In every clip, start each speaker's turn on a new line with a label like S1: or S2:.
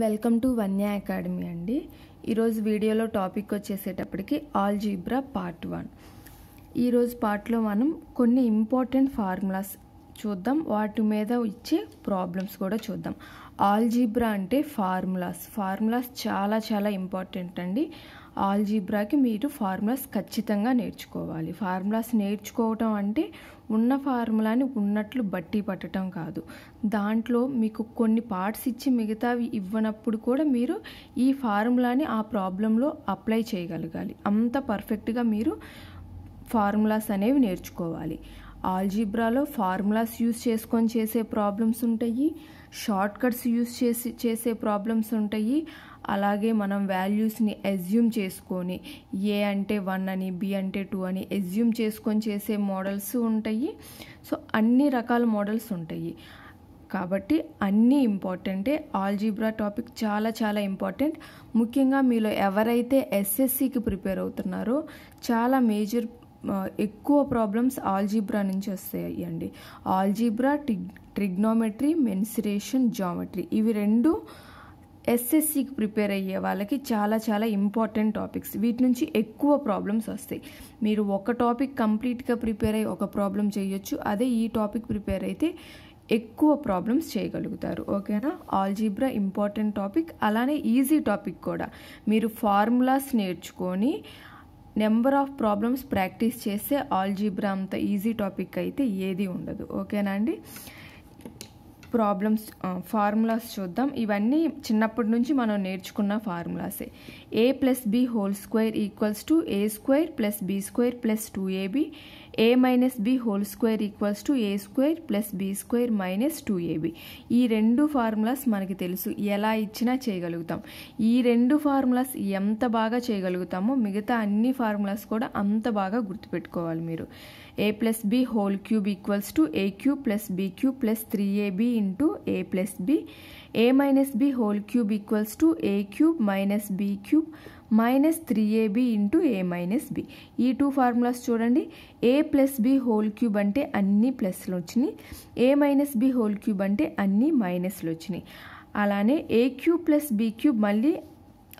S1: welcome to Vanya academy అండి ఈరోజు వీడియోలో టాపిక్ వచ్చేసేటప్పటికి ఆల్ జీబ్రా పార్ట్ వన్ ఈరోజు పార్ట్లో మనం కొన్ని ఇంపార్టెంట్ ఫార్ములాస్ చూద్దాం వాటి మీద ఇచ్చే ప్రాబ్లమ్స్ కూడా చూద్దాం జీబ్రా అంటే ఫార్ములాస్ ఫార్ములాస్ చాలా చాలా ఇంపార్టెంట్ అండి ఆల్జీబ్రాకి మీరు ఫార్ములాస్ ఖచ్చితంగా నేర్చుకోవాలి ఫార్ములాస్ నేర్చుకోవటం అంటే ఉన్న ఫార్ములాని ఉన్నట్లు బట్టి పట్టడం కాదు దాంట్లో మీకు కొన్ని పార్ట్స్ ఇచ్చి మిగతావి ఇవ్వనప్పుడు కూడా మీరు ఈ ఫార్ములాని ఆ ప్రాబ్లంలో అప్లై చేయగలగాలి అంత పర్ఫెక్ట్గా మీరు ఫార్ములాస్ అనేవి నేర్చుకోవాలి ఆల్జీబ్రాలో ఫార్ములాస్ యూస్ చేసుకొని చేసే ప్రాబ్లమ్స్ ఉంటాయి షార్ట్ కట్స్ యూస్ చేసి చేసే ప్రాబ్లమ్స్ ఉంటాయి అలాగే మనం వాల్యూస్ని ఎజ్యూమ్ చేసుకొని ఏ అంటే వన్ అని బి అంటే టూ అని ఎజ్యూమ్ చేసుకొని చేసే మోడల్స్ ఉంటాయి సో అన్ని రకాల మోడల్స్ ఉంటాయి కాబట్టి అన్నీ ఇంపార్టెంటే ఆల్జీబ్రా టాపిక్ చాలా చాలా ఇంపార్టెంట్ ముఖ్యంగా మీలో ఎవరైతే ఎస్ఎస్సికి ప్రిపేర్ అవుతున్నారో చాలా మేజర్ ఎక్కువ ప్రాబ్లమ్స్ ఆల్జీబ్రా నుంచి వస్తాయండి ఆల్జీబ్రా ట్రిగ్నోమెట్రీ మెన్సిరేషన్ జామెట్రీ ఇవి రెండు ఎస్ఎస్సికి ప్రిపేర్ అయ్యే వాళ్ళకి చాలా చాలా ఇంపార్టెంట్ టాపిక్స్ వీటి నుంచి ఎక్కువ ప్రాబ్లమ్స్ వస్తాయి మీరు ఒక టాపిక్ కంప్లీట్గా ప్రిపేర్ అయ్యి ఒక ప్రాబ్లం చేయొచ్చు అదే ఈ టాపిక్ ప్రిపేర్ అయితే ఎక్కువ ప్రాబ్లమ్స్ చేయగలుగుతారు ఓకేనా ఆల్జీబ్రా ఇంపార్టెంట్ టాపిక్ అలానే ఈజీ టాపిక్ కూడా మీరు ఫార్ములాస్ నేర్చుకొని నెంబర్ ఆఫ్ ప్రాబ్లమ్స్ ప్రాక్టీస్ చేస్తే ఆల్జీబ్రా అంత ఈజీ టాపిక్ అయితే ఏది ఉండదు ఓకేనా అండి ప్రాబ్లమ్స్ ఫార్ములాస్ చూద్దాం ఇవన్నీ చిన్నప్పటి నుంచి మనం నేర్చుకున్న ఫార్ములాసే A plus B whole square equals to A square plus B square plus two AB A minus B whole square equals to A square plus B square minus two AB ఈ రెండు formulas మనకి తెలుసు ఎలా ఇచ్చినా చేయగలుగుతాం ఈ రెండు formulas ఎంత బాగా చేయగలుగుతామో మిగతా అన్ని ఫార్ములాస్ కూడా అంత బాగా గుర్తుపెట్టుకోవాలి మీరు A plus B whole cube equals to A cube plus B cube plus three AB into A plus B A minus B whole cube equals to A cube minus B cube minus three AB into A minus B ఈ two formulas చూడండి A plus B whole cube అంటే అన్ని ప్లస్లు వచ్చినాయి A minus B whole cube అంటే అన్ని మైనస్లు వచ్చినాయి అలానే A cube plus B cube మళ్ళీ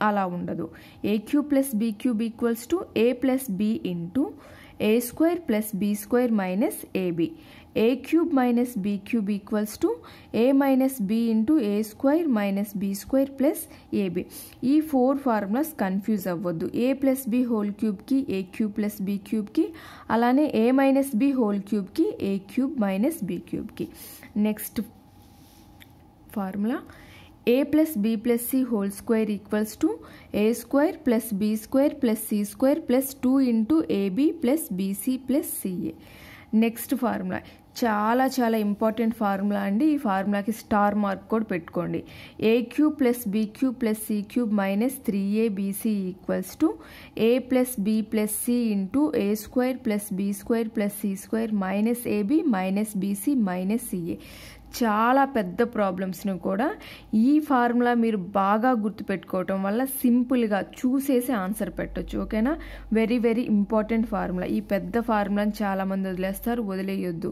S1: అలా ఉండదు A cube plus B cube equals to A plus B into A square plus B square minus AB A cube minus B cube equal to A minus B into A square minus B square plus AB four formula confuse अव्वुद्ध A plus B whole cube की A cube plus B cube की अलाने A minus B whole cube की A cube minus B cube की next फार्मला A plus B plus C whole square equal to A square plus B square plus C square plus two into AB plus BC plus CA next formula చాలా చాలా important formula అండి ఈ ఫార్ములాకి star mark కూడా పెట్టుకోండి A cube plus be cube plus C cube minus three A BC equals to A plus B plus C into A square plus be square plus C square minus AB minus BC minus CA చాలా పెద్ద ప్రాబ్లమ్స్ను కూడా ఈ formula మీరు బాగా గుర్తుపెట్టుకోవటం వల్ల సింపుల్గా చూసేసి answer పెట్టచ్చు ఓకేనా వెరీ వెరీ ఇంపార్టెంట్ ఫార్ములా ఈ పెద్ద ఫార్ములాని చాలామంది వదిలేస్తారు వదిలేయొద్దు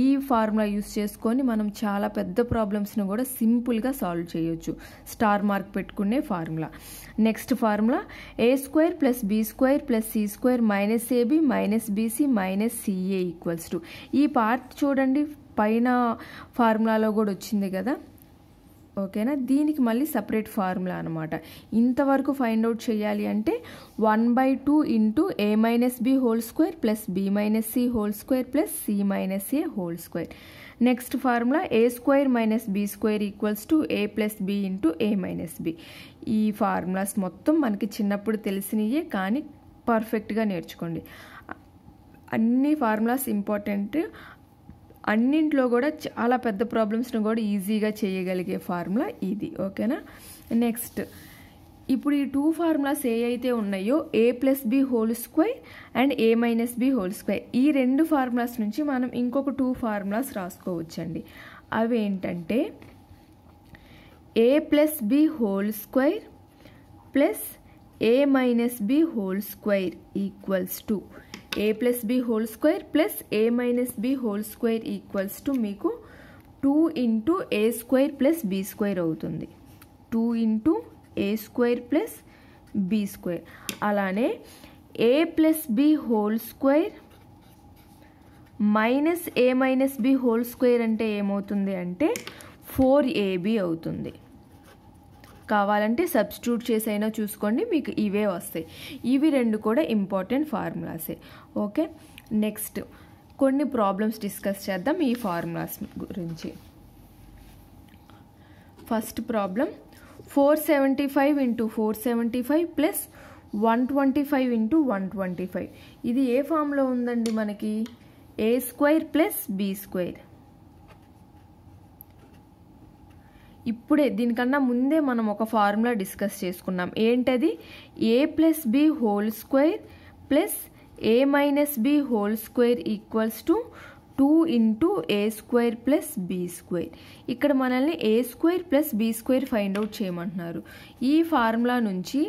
S1: ఈ ఫార్ములా యూస్ చేసుకొని మనం చాలా పెద్ద ప్రాబ్లమ్స్ను కూడా సింపుల్గా సాల్వ్ చేయొచ్చు స్టార్ మార్క్ పెట్టుకునే formula next formula A square plus B square plus C square minus AB minus BC minus CA equals to ఈ పార్ట్ చూడండి పైన ఫార్ములాలో కూడా వచ్చింది కదా ఓకేనా దీనికి మళ్ళీ సపరేట్ ఫార్ములా అనమాట ఇంతవరకు ఫైండ్ అవుట్ చేయాలి అంటే one by two into A minus B whole square plus B minus C whole square plus C minus A whole square next formula A square minus B square equals to A plus B into A minus B ఈ formulas మొత్తం మనకి చిన్నప్పుడు తెలిసినయే కానీ పర్ఫెక్ట్గా నేర్చుకోండి అన్ని formulas important అన్నింట్లో కూడా చాలా పెద్ద ప్రాబ్లమ్స్ను కూడా ఈజీగా చేయగలిగే ఫార్ములా ఇది ఓకేనా నెక్స్ట్ ఇప్పుడు ఈ టూ ఫార్ములాస్ ఏ అయితే ఉన్నాయో A plus B whole square and A minus B whole square ఈ రెండు ఫార్ములాస్ నుంచి మనం ఇంకొక టూ ఫార్ములాస్ రాసుకోవచ్చండి అవి ఏంటంటే A plus B whole square plus A minus B whole square equals to A plus B whole square plus A minus B whole square equals to మీకు two into ఏ square plus B square అవుతుంది two into ఏ square plus B square అలానే ఏ plus B whole square minus ఏ minus B whole square అంటే ఏమవుతుంది అంటే four AB అవుతుంది కావాలంటే substitute చేసైనా చూసుకోండి మీకు ఇవే వస్తాయి ఇవి రెండు కూడా ఇంపార్టెంట్ ఫార్ములాసే ఓకే నెక్స్ట్ కొన్ని ప్రాబ్లమ్స్ డిస్కస్ చేద్దాం ఈ ఫార్ములాస్ గురించి first problem four seventy five into four seventy five plus one twenty five into one twenty five ఇది ఏ ఫామ్లో ఉందండి మనకి A square plus be square ఇప్పుడే దీనికన్నా ముందే మనం ఒక ఫార్ములా డిస్కస్ చేసుకున్నాం ఏంటది A plus B whole square plus A minus B whole square equals to two into A square plus be square ఇక్కడ మనల్ని A square plus be square find out చేయమంటున్నారు ఈ ఫార్ములా నుంచి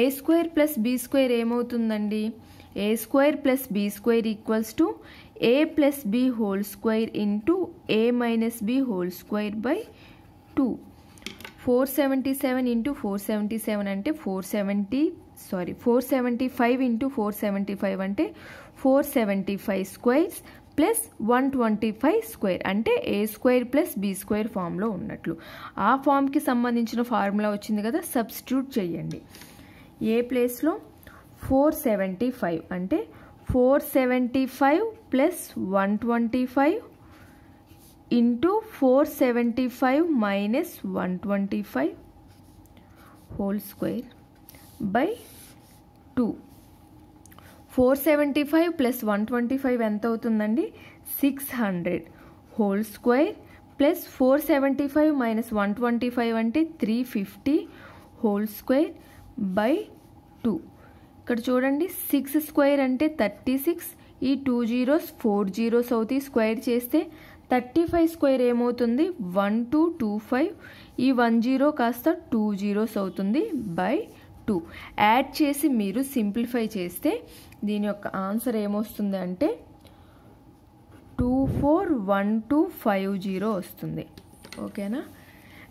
S1: A square plus be square ఏమవుతుందండి A square plus be square equals to A plus B whole square into A minus B whole square by two four seventy seven into four seventy seven అంటే four seventy sorry four seventy five into four seventy five అంటే four seventy five squares plus one twenty five square అంటే ఏ square plus B square ఫామ్లో ఉన్నట్లు ఆ ఫామ్కి సంబంధించిన formula వచ్చింది కదా substitute చేయండి ఏ ప్లేస్లో ఫోర్ సెవెంటీ ఫైవ్ అంటే four seventy five plus one twenty five into four seventy five minus one twenty five whole square by two four seventy five plus one twenty five ఎంత అవుతుందండి six hundred whole square plus four seventy five minus one twenty five అంటే three fifty whole square by two ఇక్కడ చూడండి six square అంటే thirty six ఈ two zeros four zeros అవుతాయి square చేస్తే thirty five square ఏమవుతుంది వన్ టూ టూ ఫైవ్ ఈ one zero కాస్త టూ జీరోస్ అవుతుంది బై టూ యాడ్ చేసి మీరు సింప్లిఫై చేస్తే దీని యొక్క ఆన్సర్ ఏమొస్తుంది అంటే two four one two five zero వస్తుంది ఓకేనా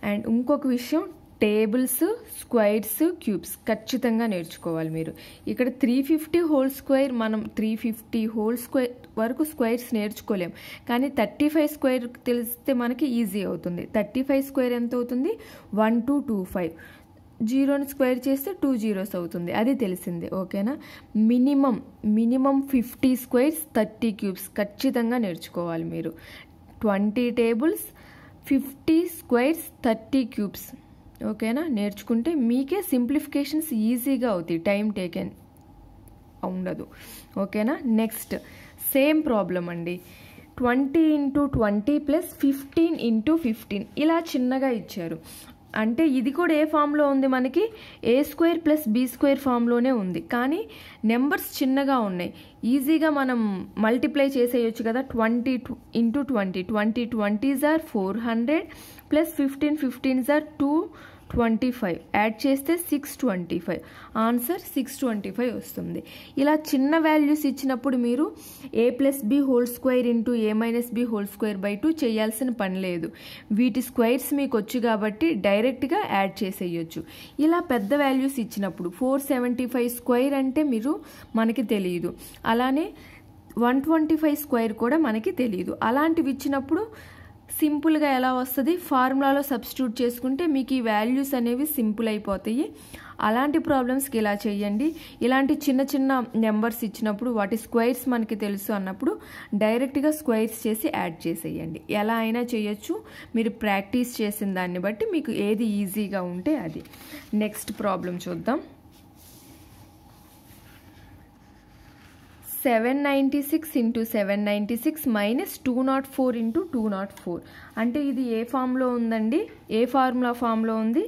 S1: అండ్ ఇంకొక విషయం టేబుల్స్ స్క్వైర్స్ క్యూబ్స్ ఖచ్చితంగా నేర్చుకోవాలి మీరు ఇక్కడ త్రీ ఫిఫ్టీ హోల్ స్క్వేర్ మనం త్రీ ఫిఫ్టీ హోల్ స్క్వేర్ వరకు స్క్వేర్స్ నేర్చుకోలేం కానీ థర్టీ ఫైవ్ స్క్వేర్ తెలిస్తే మనకి ఈజీ అవుతుంది థర్టీ ఫైవ్ స్క్వేర్ ఎంత అవుతుంది వన్ టూ టూ ఫైవ్ జీరోని స్క్వేర్ చేస్తే టూ జీరోస్ అవుతుంది అది తెలిసిందే ఓకేనా minimum minimum fifty squares thirty cubes ఖచ్చితంగా నేర్చుకోవాలి మీరు twenty tables fifty squares thirty cubes ఓకేనా నేర్చుకుంటే మీకే సింప్లిఫికేషన్స్ ఈజీగా అవుతాయి టైం టేకెన్ ఉండదు ఓకేనా నెక్స్ట్ సేమ్ ప్రాబ్లం అండి twenty into twenty plus fifteen into fifteen ఇలా చిన్నగా ఇచ్చారు అంటే ఇది కూడా ఏ ఫామ్లో ఉంది మనకి ఏ స్క్వేర్ ప్లస్ బీ స్క్వేర్ ఫామ్లోనే ఉంది కానీ నెంబర్స్ చిన్నగా ఉన్నాయి ఈజీగా మనం మల్టిప్లై చేసేయచ్చు కదా twenty into twenty twenty twenties or four hundred plus fifteen fifteens or two twenty five add చేస్తే six twenty five answer six twenty five వస్తుంది ఇలా చిన్న వాల్యూస్ ఇచ్చినప్పుడు మీరు A plus B whole square into A minus B whole square by two చేయాల్సిన పని లేదు వీటి స్క్వైర్స్ మీకు వచ్చు కాబట్టి డైరెక్ట్గా యాడ్ చేసేయచ్చు ఇలా పెద్ద వాల్యూస్ ఇచ్చినప్పుడు ఫోర్ సెవెంటీ ఫైవ్ స్క్వైర్ అంటే మీరు మనకి తెలియదు అలానే వన్ ట్వంటీ ఫైవ్ స్క్వేర్ కూడా మనకి తెలియదు అలాంటివి ఇచ్చినప్పుడు సింపుల్గా ఎలా వస్తుంది ఫార్ములాలో సబ్స్టిట్యూట్ చేసుకుంటే మీకు ఈ వాల్యూస్ అనేవి సింపుల్ అయిపోతాయి అలాంటి ప్రాబ్లమ్స్కి ఇలా చేయండి ఇలాంటి చిన్న చిన్న నెంబర్స్ ఇచ్చినప్పుడు వాటి స్క్వైర్స్ మనకి తెలుసు అన్నప్పుడు డైరెక్ట్గా స్క్వైర్స్ చేసి యాడ్ చేసేయండి ఎలా అయినా చేయొచ్చు మీరు ప్రాక్టీస్ చేసిన దాన్ని బట్టి మీకు ఏది ఈజీగా ఉంటే అది నెక్స్ట్ ప్రాబ్లం చూద్దాం seven ninety six into seven ninety six minus two not four into two not four అంటే ఇది ఏ ఫామ్లో ఉందండి ఏ ఫార్ములా ఫామ్లో ఉంది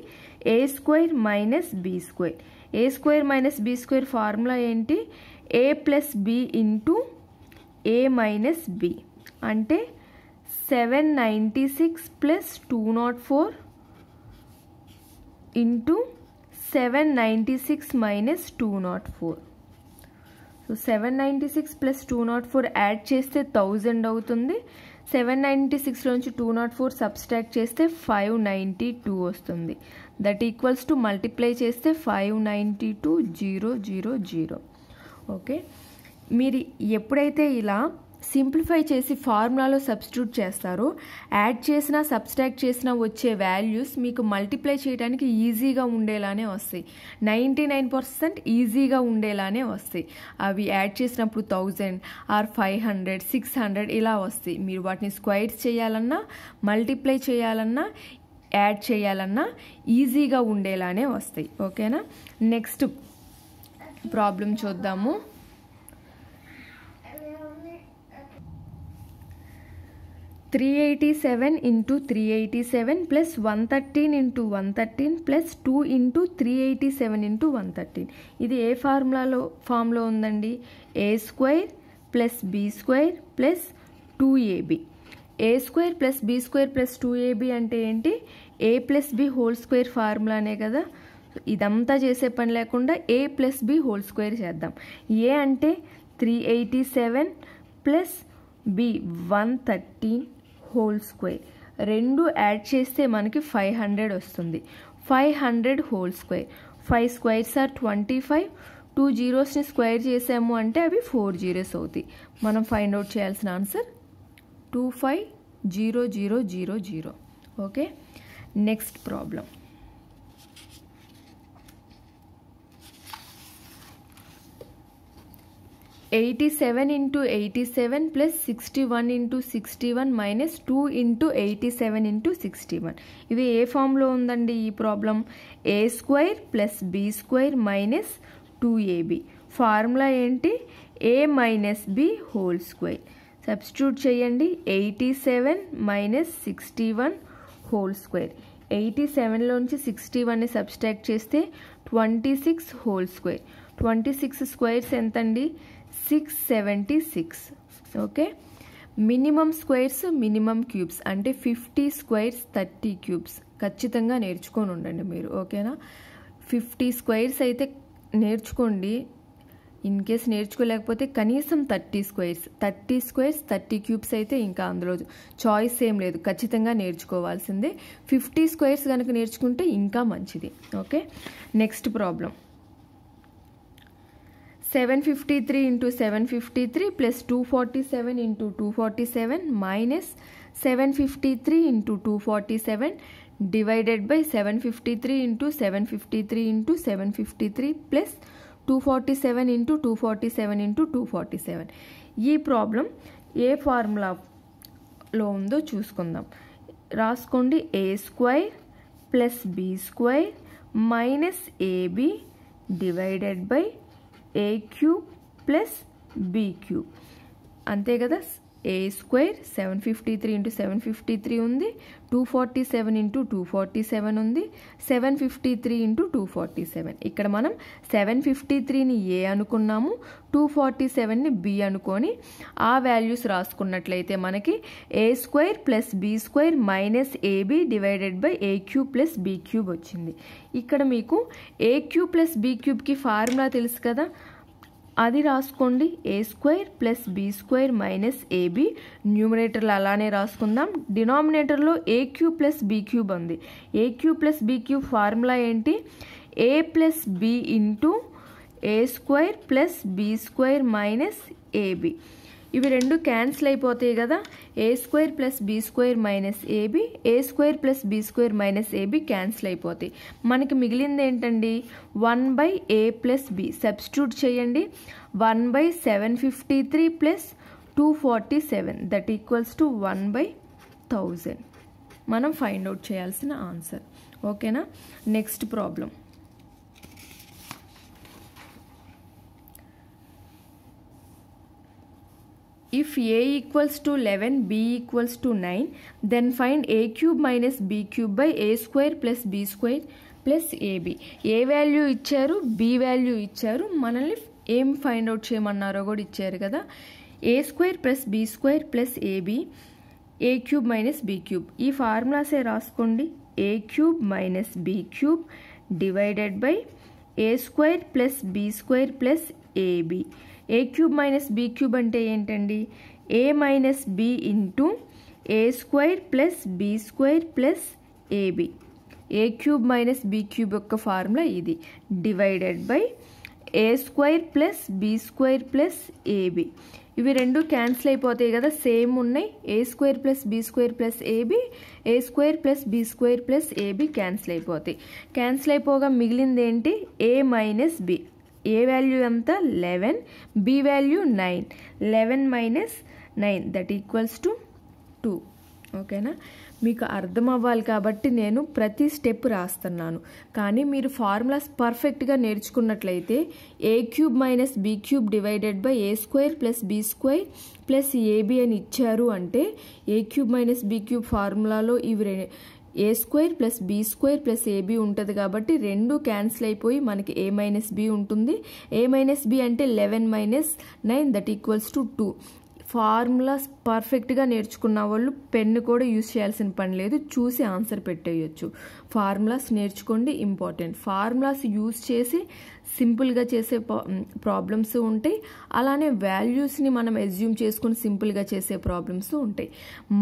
S1: A square minus B square A square minus B square formula ఏంటి ఏ plus B into A minus B అంటే seven ninety six plus two not four into seven ninety six minus two not four so seven ninety six plus two not four add చేస్తే thousand అవుతుంది seven ninety నుంచి two not four subtract చేస్తే five ninety two వస్తుంది that equals to multiply చేస్తే five ninety two zero zero zero okay మీరు ఎప్పుడైతే ఇలా simplify చేసి ఫార్ములాలో సబ్స్టిట్యూట్ చేస్తారు యాడ్ చేసినా సబ్స్ట్రాక్ట్ చేసినా వచ్చే వాల్యూస్ మీకు మల్టిప్లై చేయడానికి ఈజీగా ఉండేలానే వస్తాయి నైంటీ నైన్ పర్సెంట్ ఈజీగా ఉండేలానే వస్తాయి అవి యాడ్ చేసినప్పుడు thousand or five hundred six hundred ఇలా వస్తాయి మీరు వాటిని స్క్వైర్స్ చేయాలన్నా మల్టిప్లై చేయాలన్నా యాడ్ చేయాలన్నా ఈజీగా ఉండేలానే వస్తాయి ఓకేనా నెక్స్ట్ ప్రాబ్లం చూద్దాము three eighty seven into three eighty seven plus one thirteen into one thirteen plus two into three eighty seven into one thirteen ఇది ఏ ఫార్ములాలో ఫామ్లో ఉందండి A square plus be square plus two AB A square plus be square plus two AB అంటే ఏంటి ఏ plus B whole square ఫార్ములానే కదా ఇదంతా చేసే పని లేకుండా A plus B whole square చేద్దాం ఏ అంటే three eighty seven plus b one thirteen whole square రెండు యాడ్ చేస్తే మనకి ఫైవ్ హండ్రెడ్ వస్తుంది five hundred whole square five squares are twenty five two జీరోస్ని స్క్వేర్ చేసాము అంటే అవి ఫోర్ జీరోస్ అవుతాయి మనం ఫైండ్ అవుట్ చేయాల్సిన answer two five zero zero zero zero okay next problem eighty seven into eighty seven plus sixty one into sixty one minus two into eighty seven into sixty one ఇది ఏ ఫామ్లో ఉందండి ఈ problem a square plus b square minus two a b formula ఏంటి a minus B whole square substitute చేయండి eighty seven minus sixty one whole square ఎయిటీ సెవెన్లోంచి sixty వన్ని సబ్స్ట్రాక్ట్ చేస్తే twenty six whole square twenty six squares ఎంతండి six seventy six okay minimum squares minimum cubes అంటే fifty squares thirty cubes ఖచ్చితంగా నేర్చుకొని ఉండండి మీరు ఓకేనా ఫిఫ్టీ స్క్వేర్స్ అయితే నేర్చుకోండి ఇన్ కేస్ నేర్చుకోలేకపోతే కనీసం thirty squares thirty squares thirty cubes అయితే ఇంకా అందులో చాయిస్ ఏం లేదు ఖచ్చితంగా నేర్చుకోవాల్సిందే ఫిఫ్టీ స్క్వేర్స్ కనుక నేర్చుకుంటే ఇంకా మంచిది okay next problem seven fifty three into seven fifty three plus two forty seven into two forty seven minus seven fifty three into two forty seven divided by seven fifty three into seven fifty three into seven fifty three plus two forty seven into two forty seven into two forty seven ఈ problem ఏ ఫార్ములాలో ఉందో చూసుకుందాం రాసుకోండి a square plus be square minus a b divided by a cube plus b cube అంతే కదా a square seven fifty three into seven fifty three ఉంది two forty seven into two forty seven ఉంది seven fifty three into two forty seven ఇక్కడ మనం seven fifty త్రీని ఏ అనుకున్నాము two forty సెవెన్ని B అనుకొని ఆ వాల్యూస్ రాసుకున్నట్లయితే మనకి ఏ square plus B square minus a b divided by a cube plus B cube వచ్చింది ఇక్కడ మీకు ఏ క్యూబ్ ప్లస్ బి క్యూబ్కి ఫార్ములా తెలుసు కదా అది రాసుకోండి a square plus B square minus a b న్యూమినేటర్లు అలానే రాసుకుందాం డినామినేటర్లో a cube plus be cube ఉంది a cube plus be cube formula ఏంటి ఏ plus B into A square plus be square minus a b ఇవి రెండు క్యాన్సిల్ అయిపోతాయి కదా a square plus be square minus a b a square plus be square minus a b cancel అయిపోతాయి మనకి మిగిలింది ఏంటండి one by a plus b substitute చేయండి one by seven fifty three plus two forty seven that equals to one by thousand మనం find out చేయాల్సిన answer ఓకేనా next problem if a equals to eleven b equals to nine then find a cube minus b cube by a square plus b square plus a b a value ఇచ్చారు b value ఇచ్చారు మనల్ని ఏం find out చేయమన్నారో కూడా ఇచ్చారు కదా a square plus B square plus a b a cube minus b cube ఈ ఫార్ములాసే రాసుకోండి a cube minus b cube divided by a square plus be square plus a b a cube minus b cube అంటే ఏంటండి a minus b into a square plus be square plus a b a cube minus B cube యొక్క formula ఇది divided by a square plus be square plus a b ఇవి రెండు cancel అయిపోతాయి కదా same ఉన్నాయి a square plus be square plus a b a square plus be square plus a b cancel అయిపోతాయి cancel అయిపోగా మిగిలింది ఏంటి a minus b a value ఎంత eleven b value nine eleven minus nine that equals to two ఓకేనా మీకు అర్థం అవ్వాలి కాబట్టి నేను ప్రతి స్టెప్ రాస్తున్నాను కానీ మీరు ఫార్ములాస్ పర్ఫెక్ట్గా నేర్చుకున్నట్లయితే a cube minus B cube divided by a square plus be square plus a b అని ఇచ్చారు అంటే a cube minus B cube ఫార్ములాలో ఇవి a square plus be square plus a b ఉంటుంది కాబట్టి రెండు క్యాన్సిల్ అయిపోయి మనకి ఏ మైనస్ బి ఉంటుంది ఏ మైనస్ బి అంటే eleven minus nine that equals to two formulas పర్ఫెక్ట్గా నేర్చుకున్న వాళ్ళు పెన్ను కూడా యూస్ చేయాల్సిన పని లేదు చూసి ఆన్సర్ పెట్టేయచ్చు ఫార్ములాస్ నేర్చుకోండి ఇంపార్టెంట్ ఫార్ములాస్ యూస్ చేసి సింపుల్గా చేసే ప్రాబ్లమ్స్ ఉంటాయి అలానే వాల్యూస్ని మనం ఎజ్యూమ్ చేసుకుని సింపుల్గా చేసే ప్రాబ్లమ్స్ ఉంటాయి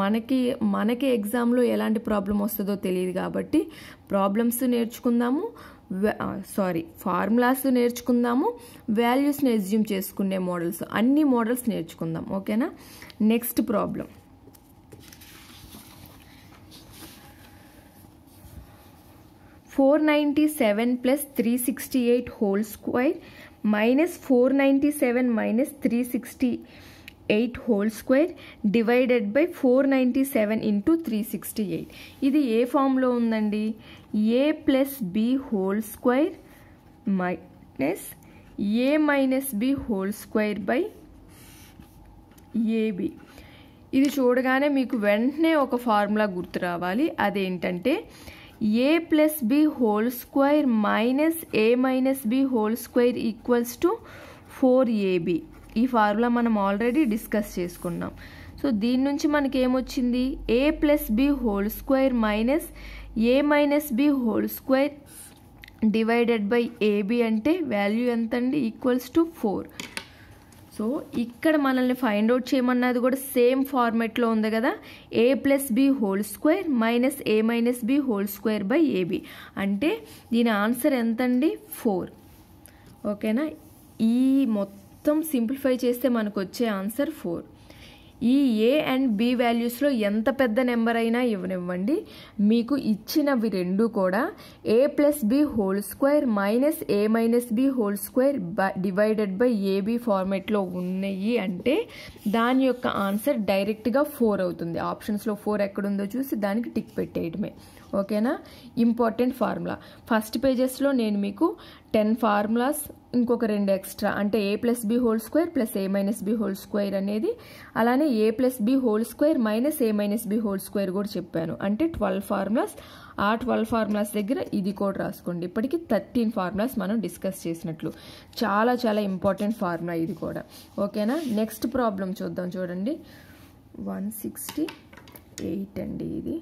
S1: మనకి మనకి ఎగ్జామ్లో ఎలాంటి ప్రాబ్లం వస్తుందో తెలియదు కాబట్టి ప్రాబ్లమ్స్ నేర్చుకుందాము సారీ ఫార్ములాస్ నేర్చుకుందాము వాల్యూస్ని ఎజ్యూమ్ చేసుకునే మోడల్స్ అన్ని మోడల్స్ నేర్చుకుందాం ఓకేనా next problem four ninety seven plus three sixty eight whole square minus four ninety seven minus three sixty eight whole square divided by four ninety seven into three sixty eight ఇది ఏ ఫామ్లో ఉందండి a plus B whole square minus A minus B whole square by a b ఇది చూడగానే మీకు వెంటనే ఒక formula గుర్తు రావాలి అదేంటంటే a plus B whole square minus A minus B whole square equals to four a b ఈ ఫార్ములా మనం ఆల్రెడీ డిస్కస్ చేసుకున్నాం సో దీని నుంచి మనకేమొచ్చింది a plus B whole square minus A minus B whole square divided by a b అంటే value ఎంత అండి equals to four so ఇక్కడ మనల్ని ఫైండ్ అవుట్ చేయమన్నది కూడా సేమ్ ఫార్మెట్లో ఉంది కదా a plus B whole square minus A minus B whole square by a b అంటే దీని ఆన్సర్ ఎంతండి ఫోర్ ఓకేనా ఈ మొత్తం సింప్లిఫై చేస్తే మనకు వచ్చే ఆన్సర్ ఫోర్ ఈ ఏ అండ్ బి వాల్యూస్లో ఎంత పెద్ద నెంబర్ అయినా ఇవ్వనివ్వండి మీకు ఇచ్చినవి రెండు కూడా a plus B whole square minus A minus B whole square divided by a b ఫార్మేట్లో ఉన్నాయి అంటే దాని యొక్క ఆన్సర్ డైరెక్ట్గా ఫోర్ అవుతుంది ఆప్షన్స్లో ఫోర్ ఎక్కడుందో చూసి దానికి టిక్ పెట్టేయడమే ఓకేనా ఇంపార్టెంట్ ఫార్ములా ఫస్ట్ పేజెస్లో నేను మీకు టెన్ ఫార్ములాస్ ఇంకొక రెండు ఎక్స్ట్రా అంటే a plus B whole square plus A minus B whole square అనేది అలానే ఏ plus B whole square minus ఏ మైనస్ బి హోల్ స్క్వేర్ కూడా చెప్పాను అంటే ట్వెల్వ్ ఫార్ములాస్ ఆ ట్వెల్వ్ ఫార్ములాస్ దగ్గర ఇది కూడా రాసుకోండి ఇప్పటికీ థర్టీన్ ఫార్ములాస్ మనం డిస్కస్ చేసినట్లు చాలా చాలా ఇంపార్టెంట్ ఫార్ములా ఇది కూడా ఓకేనా నెక్స్ట్ ప్రాబ్లం చూద్దాం చూడండి వన్ సిక్స్టీ ఎయిట్ అండి ఇది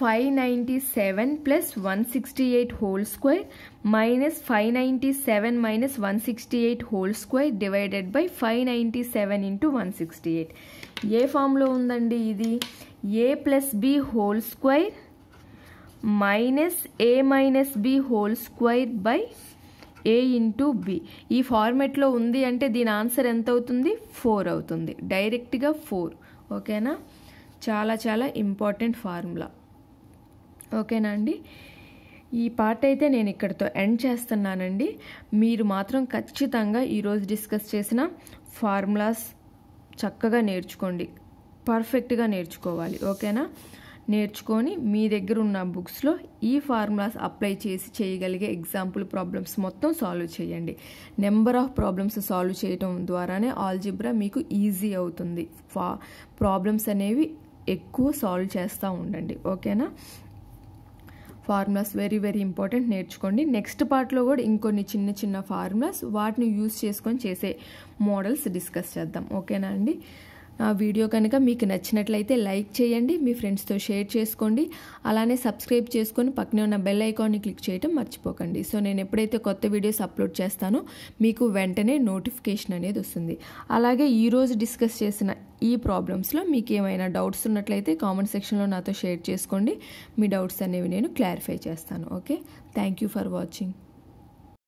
S1: five ninety seven plus one sixty eight whole square minus five ninety seven minus one sixty eight whole square divided by five ninety seven into one sixty eight ఏ ఫామ్లో ఉందండి ఇది a plus B whole square minus A minus B whole square by a into b ఈ ఫార్మెట్లో ఉంది అంటే దీని answer ఎంత అవుతుంది ఫోర్ అవుతుంది డైరెక్ట్గా ఫోర్ ఓకేనా చాలా చాలా ఇంపార్టెంట్ ఫార్ములా ఓకేనా అండి ఈ పార్ట్ అయితే నేను ఇక్కడితో ఎండ్ చేస్తున్నానండి మీరు మాత్రం ఖచ్చితంగా ఈరోజు డిస్కస్ చేసిన ఫార్ములాస్ చక్కగా నేర్చుకోండి పర్ఫెక్ట్గా నేర్చుకోవాలి ఓకేనా నేర్చుకొని మీ దగ్గర ఉన్న బుక్స్లో ఈ ఫార్ములాస్ అప్లై చేసి చేయగలిగే ఎగ్జాంపుల్ ప్రాబ్లమ్స్ మొత్తం సాల్వ్ చేయండి నెంబర్ ఆఫ్ ప్రాబ్లమ్స్ సాల్వ్ చేయడం ద్వారానే ఆల్జిబ్రా మీకు ఈజీ అవుతుంది ఫా ప్రాబ్లమ్స్ అనేవి ఎక్కువ సాల్వ్ చేస్తూ ఉండండి ఓకేనా ఫార్ములాస్ వెరీ వెరీ ఇంపార్టెంట్ నేర్చుకోండి నెక్స్ట్ పార్ట్లో కూడా ఇంకొన్ని చిన్న చిన్న ఫార్ములాస్ వాటిని యూస్ చేసుకొని చేసే మోడల్స్ డిస్కస్ చేద్దాం ఓకేనా అండి ఆ వీడియో కనుక మీకు నచ్చినట్లయితే లైక్ చేయండి మీ ఫ్రెండ్స్తో షేర్ చేసుకోండి అలానే సబ్స్క్రైబ్ చేసుకొని పక్కనే ఉన్న బెల్ ఐకాన్ని క్లిక్ చేయడం మర్చిపోకండి సో నేను ఎప్పుడైతే కొత్త వీడియోస్ అప్లోడ్ చేస్తానో మీకు వెంటనే నోటిఫికేషన్ అనేది వస్తుంది అలాగే ఈరోజు డిస్కస్ చేసిన ఈ ప్రాబ్లమ్స్లో మీకు ఏమైనా డౌట్స్ ఉన్నట్లయితే కామెంట్ సెక్షన్లో నాతో షేర్ చేసుకోండి మీ డౌట్స్ అనేవి నేను క్లారిఫై చేస్తాను okay thank you for watching